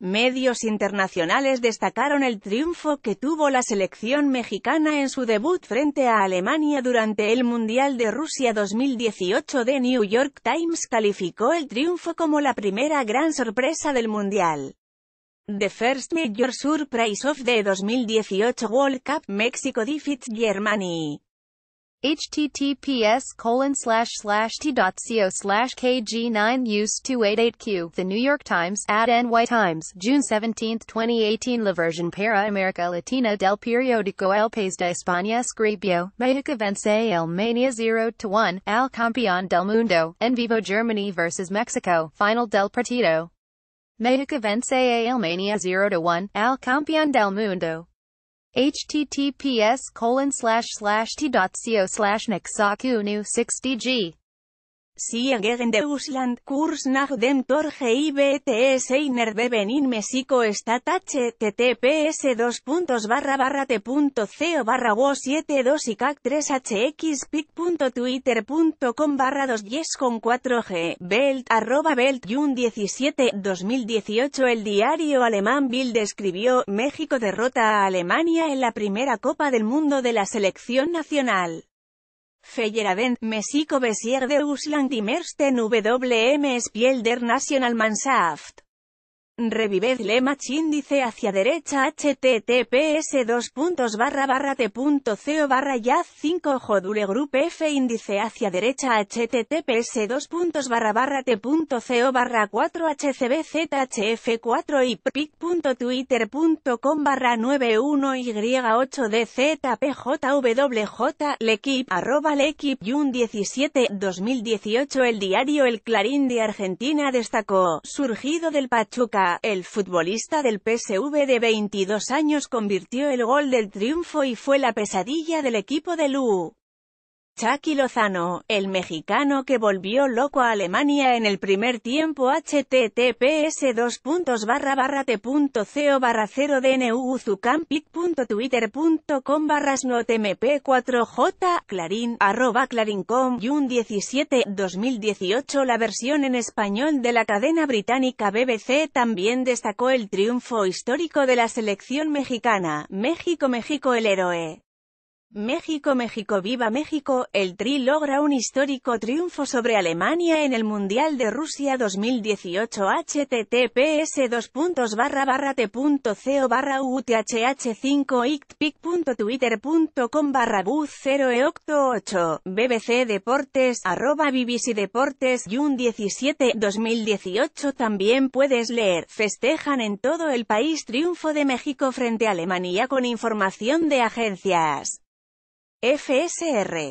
Medios internacionales destacaron el triunfo que tuvo la selección mexicana en su debut frente a Alemania durante el Mundial de Rusia 2018 The New York Times calificó el triunfo como la primera gran sorpresa del Mundial. The First Major Surprise of the 2018 World Cup Mexico defeats Germany. https colon slash slash t.co slash kg9use288q The New York Times at NY Times June 17, 2018 La Version para America Latina del periódico El País de España Scribio, México vence el Mania 0-1, al campeón del mundo, en vivo Germany vs Mexico, final del partido. México vence el Mania 0-1, al campeón del mundo https colon slash slash t.co slash nixakunu 60g Sie gegen Deutschland kurs nach dem Tor GIBTS Einer Beben in Mexico Stat https 2 barra barra t.co barra wo 72 y cac 3 hxpic.twitter.com barra 2 con 4g belt arroba belt jun 17 2018 El diario alemán Bild escribió México derrota a Alemania en la primera Copa del Mundo de la selección nacional. Feyerabend, Messico besier de Usland y Mersten WM Spielder National Nationalmannschaft. Revived Lemach índice hacia derecha https dos puntos barra barra t.co barra ya 5 jodule f índice hacia derecha https 2 puntos barra t.co barra 4 hcbzhf 4 y barra 91 y 8 dzpjwj lequip arroba lequip un 17 2018 el diario El Clarín de Argentina destacó, surgido del Pachuca el futbolista del PSV de 22 años convirtió el gol del triunfo y fue la pesadilla del equipo de Lu. Chucky Lozano, el mexicano que volvió loco a Alemania en el primer tiempo https 2 barra barra t.co barra 0 dnuzucampit.twitter.com barra 4 j clarín arroba y un 17 2018 la versión en español de la cadena británica BBC también destacó el triunfo histórico de la selección mexicana México México el héroe México México Viva México, el Tri logra un histórico triunfo sobre Alemania en el Mundial de Rusia 2018 https barra t.co uthh 5 ictpic.twitter.com barra 0 e 88 bbc deportes arroba bbc deportes un 17 2018 también puedes leer festejan en todo el país triunfo de México frente a Alemania con información de agencias FSR